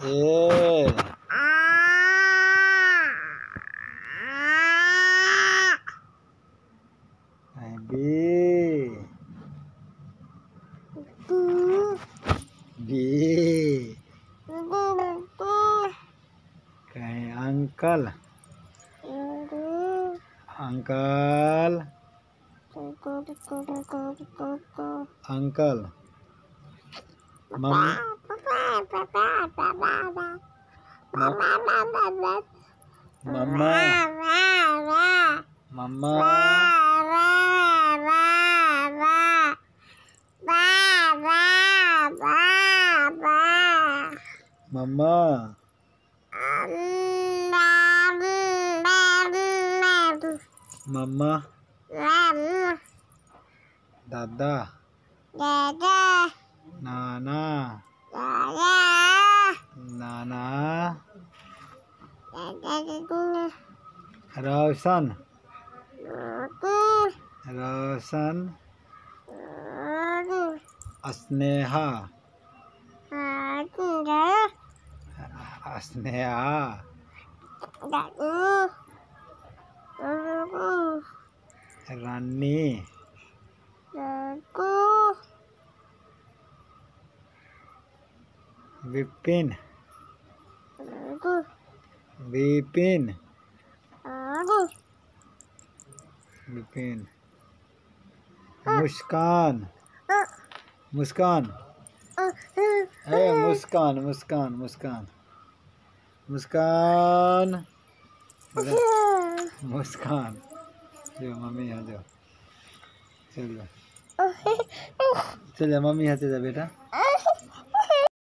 Eh. Abi. Bi. Kayak angkal. Angkal. Angkal. Mam. Mama. Mama. Mama. Mama. mama mama mama mama Dada. Dada. Nana. नाना रोशन रोशन स्नेहा स्नेहा रानी विपिन विपिन विपिन मुस्कान मुस्कान है मुस्कान मुस्कान मुस्कान मुस्कान मुस्कान जो mummy यहाँ जाओ चलो चलो मम्मी यहाँ चलो बेटा